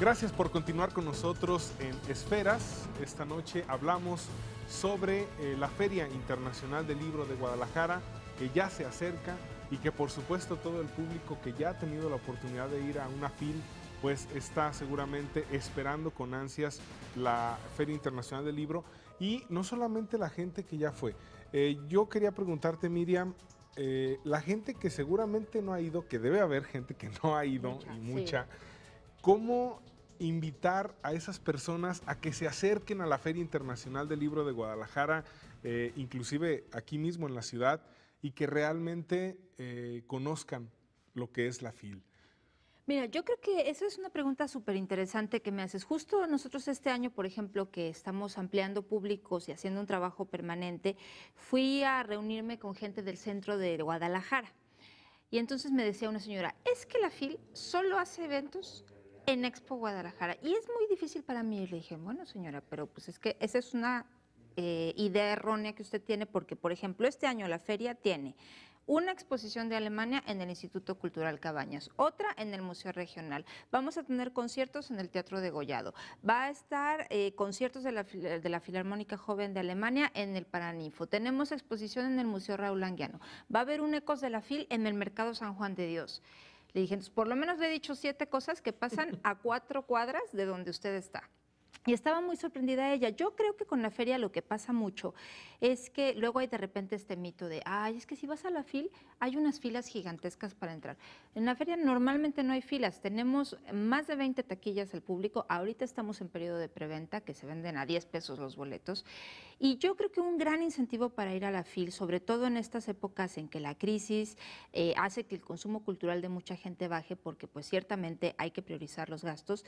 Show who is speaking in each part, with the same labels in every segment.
Speaker 1: Gracias por continuar con nosotros en Esferas. Esta noche hablamos sobre eh, la Feria Internacional del Libro de Guadalajara, que ya se acerca y que por supuesto todo el público que ya ha tenido la oportunidad de ir a una FIL, pues está seguramente esperando con ansias la Feria Internacional del Libro y no solamente la gente que ya fue. Eh, yo quería preguntarte, Miriam, eh, la gente que seguramente no ha ido, que debe haber gente que no ha ido y mucha, ¿cómo invitar a esas personas a que se acerquen a la Feria Internacional del Libro de Guadalajara, eh, inclusive aquí mismo en la ciudad, y que realmente eh, conozcan lo que es la FIL.
Speaker 2: Mira, yo creo que esa es una pregunta súper interesante que me haces. Justo nosotros este año, por ejemplo, que estamos ampliando públicos y haciendo un trabajo permanente, fui a reunirme con gente del centro de Guadalajara. Y entonces me decía una señora, es que la FIL solo hace eventos en Expo Guadalajara. Y es muy difícil para mí. le dije, bueno, señora, pero pues es que esa es una eh, idea errónea que usted tiene, porque, por ejemplo, este año la feria tiene una exposición de Alemania en el Instituto Cultural Cabañas, otra en el Museo Regional. Vamos a tener conciertos en el Teatro de Gollado. Va a estar eh, conciertos de la, de la, Filarmónica Joven de Alemania en el Paraninfo. Tenemos exposición en el Museo Raúl Anguiano. Va a haber un Ecos de la Fil en el Mercado San Juan de Dios dije, por lo menos le he dicho siete cosas que pasan a cuatro cuadras de donde usted está. Y estaba muy sorprendida ella. Yo creo que con la feria lo que pasa mucho es que luego hay de repente este mito de, ay, es que si vas a la fil, hay unas filas gigantescas para entrar. En la feria normalmente no hay filas. Tenemos más de 20 taquillas al público. Ahorita estamos en periodo de preventa, que se venden a 10 pesos los boletos. Y yo creo que un gran incentivo para ir a la fil, sobre todo en estas épocas en que la crisis eh, hace que el consumo cultural de mucha gente baje, porque pues ciertamente hay que priorizar los gastos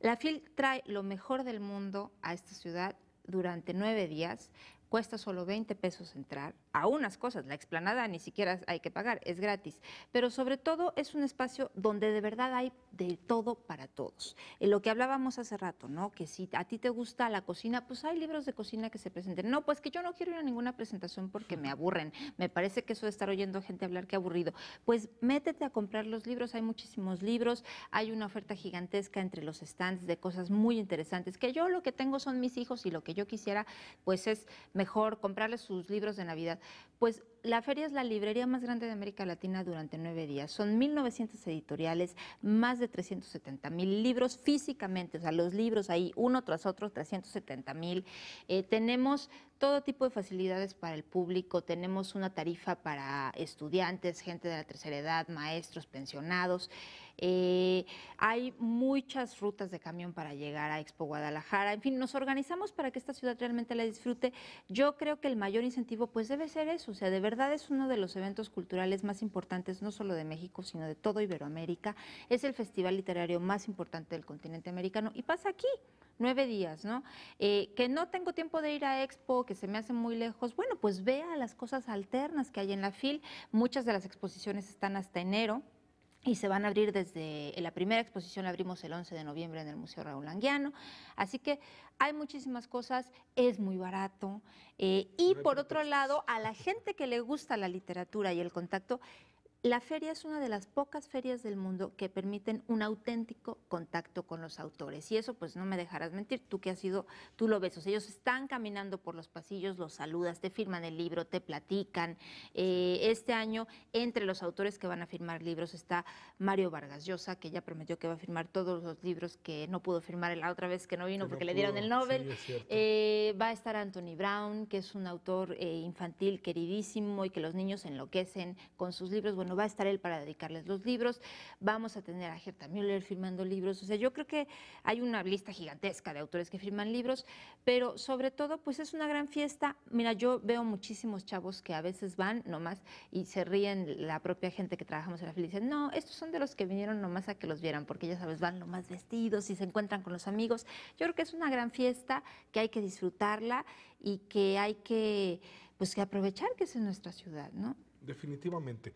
Speaker 2: la FIL trae lo mejor del mundo a esta ciudad durante nueve días cuesta solo 20 pesos entrar a unas cosas, la explanada ni siquiera hay que pagar, es gratis, pero sobre todo es un espacio donde de verdad hay de todo para todos. En eh, lo que hablábamos hace rato, ¿no? Que si a ti te gusta la cocina, pues hay libros de cocina que se presenten. No, pues que yo no quiero ir a ninguna presentación porque me aburren. Me parece que eso de estar oyendo gente hablar que aburrido. Pues métete a comprar los libros, hay muchísimos libros, hay una oferta gigantesca entre los stands de cosas muy interesantes que yo lo que tengo son mis hijos y lo que yo quisiera pues es mejor comprarles sus libros de Navidad. Pues la feria es la librería más grande de América Latina durante nueve días. Son 1.900 editoriales, más de 370 mil libros físicamente, o sea, los libros ahí uno tras otro, 370 mil. Eh, tenemos todo tipo de facilidades para el público, tenemos una tarifa para estudiantes, gente de la tercera edad, maestros, pensionados. Eh, hay muchas rutas de camión para llegar a Expo Guadalajara. En fin, nos organizamos para que esta ciudad realmente la disfrute. Yo creo que el mayor incentivo pues debe ser eso o sea, de verdad es uno de los eventos culturales más importantes, no solo de México, sino de todo Iberoamérica. Es el festival literario más importante del continente americano y pasa aquí nueve días, ¿no? Eh, que no tengo tiempo de ir a Expo, que se me hace muy lejos, bueno, pues vea las cosas alternas que hay en la FIL. Muchas de las exposiciones están hasta enero, y se van a abrir desde la primera exposición la abrimos el 11 de noviembre en el Museo Raúl Anguiano. Así que hay muchísimas cosas, es muy barato eh, y por otro lado a la gente que le gusta la literatura y el contacto la feria es una de las pocas ferias del mundo que permiten un auténtico contacto con los autores. Y eso, pues no me dejarás mentir, tú que has sido, tú lo ves. ellos están caminando por los pasillos, los saludas, te firman el libro, te platican. Eh, este año, entre los autores que van a firmar libros, está Mario Vargas Llosa, que ya prometió que va a firmar todos los libros que no pudo firmar la otra vez que no vino porque le dieron el Nobel. Eh, va a estar Anthony Brown, que es un autor eh, infantil queridísimo y que los niños enloquecen con sus libros. Bueno, no va a estar él para dedicarles los libros, vamos a tener a Gerta Müller firmando libros, o sea, yo creo que hay una lista gigantesca de autores que firman libros, pero sobre todo, pues es una gran fiesta. Mira, yo veo muchísimos chavos que a veces van nomás y se ríen la propia gente que trabajamos en la fila y dicen, no, estos son de los que vinieron nomás a que los vieran, porque ya sabes, van nomás vestidos y se encuentran con los amigos. Yo creo que es una gran fiesta, que hay que disfrutarla y que hay que, pues, que aprovechar que es en nuestra ciudad, ¿no?
Speaker 1: Definitivamente.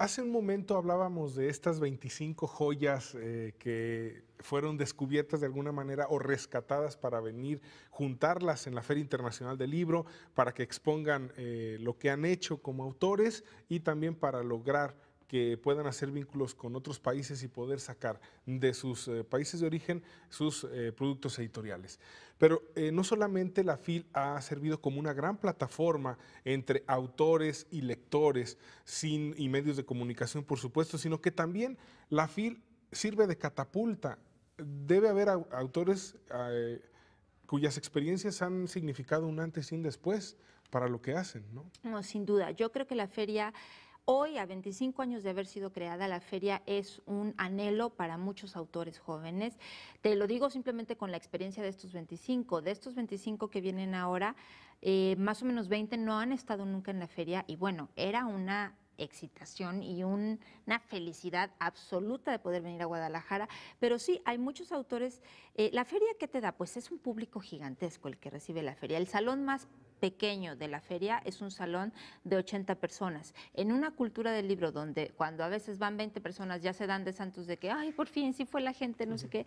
Speaker 1: Hace un momento hablábamos de estas 25 joyas eh, que fueron descubiertas de alguna manera o rescatadas para venir, juntarlas en la Feria Internacional del Libro, para que expongan eh, lo que han hecho como autores y también para lograr que puedan hacer vínculos con otros países y poder sacar de sus eh, países de origen sus eh, productos editoriales. Pero eh, no solamente la FIL ha servido como una gran plataforma entre autores y lectores sin, y medios de comunicación, por supuesto, sino que también la FIL sirve de catapulta. Debe haber autores cuyas experiencias han significado un antes y un después para lo que hacen, ¿no?
Speaker 2: No, sin duda. Yo creo que la feria Hoy, a 25 años de haber sido creada, la feria es un anhelo para muchos autores jóvenes. Te lo digo simplemente con la experiencia de estos 25. De estos 25 que vienen ahora, eh, más o menos 20 no han estado nunca en la feria y bueno, era una excitación y una felicidad absoluta de poder venir a Guadalajara. Pero sí, hay muchos autores. Eh, la feria, ¿qué te da? Pues es un público gigantesco el que recibe la feria. El salón más pequeño de la feria es un salón de 80 personas. En una cultura del libro donde cuando a veces van 20 personas ya se dan de santos de que, ay, por fin, sí fue la gente, no sé qué,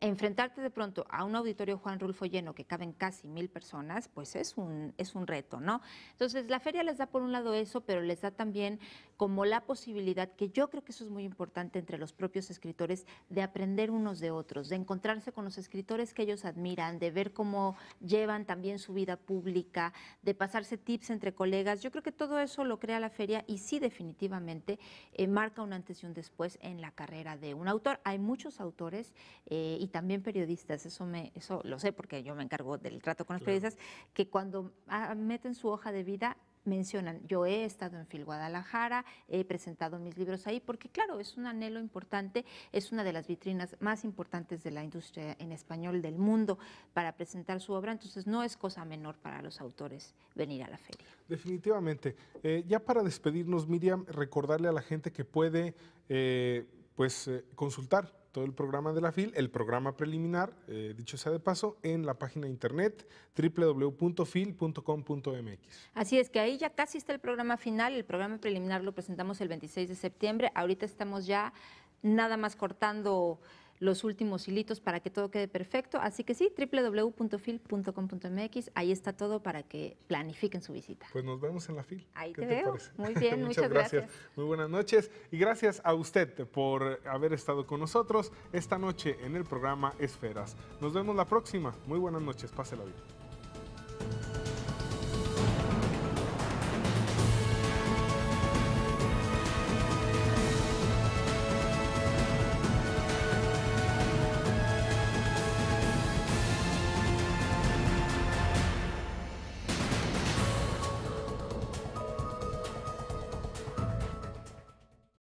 Speaker 2: enfrentarte de pronto a un auditorio Juan Rulfo lleno que caben casi mil personas, pues es un, es un reto, ¿no? Entonces, la feria les da por un lado eso, pero les da también como la posibilidad, que yo creo que eso es muy importante entre los propios escritores, de aprender unos de otros, de encontrarse con los escritores que ellos admiran, de ver cómo llevan también su vida pública, de pasarse tips entre colegas. Yo creo que todo eso lo crea la feria y sí definitivamente eh, marca un antes y un después en la carrera de un autor. Hay muchos autores eh, y también periodistas, eso, me, eso lo sé porque yo me encargo del trato con los periodistas, que cuando ah, meten su hoja de vida mencionan, yo he estado en Fil Guadalajara, he presentado mis libros ahí, porque claro, es un anhelo importante, es una de las vitrinas más importantes de la industria en español del mundo para presentar su obra, entonces no es cosa menor para los autores venir a la feria.
Speaker 1: Definitivamente. Eh, ya para despedirnos, Miriam, recordarle a la gente que puede eh, pues, eh, consultar todo el programa de la FIL, el programa preliminar, eh, dicho sea de paso, en la página internet www.fil.com.mx.
Speaker 2: Así es que ahí ya casi está el programa final, el programa preliminar lo presentamos el 26 de septiembre, ahorita estamos ya nada más cortando los últimos hilitos para que todo quede perfecto. Así que sí, www.fil.com.mx, ahí está todo para que planifiquen su visita.
Speaker 1: Pues nos vemos en la FIL.
Speaker 2: Ahí te, veo. Muy bien, muchas, gracias.
Speaker 1: Muy buenas noches y gracias a usted por haber estado con nosotros esta noche en el programa Esferas. Nos vemos la próxima. Muy buenas noches, pásela bien.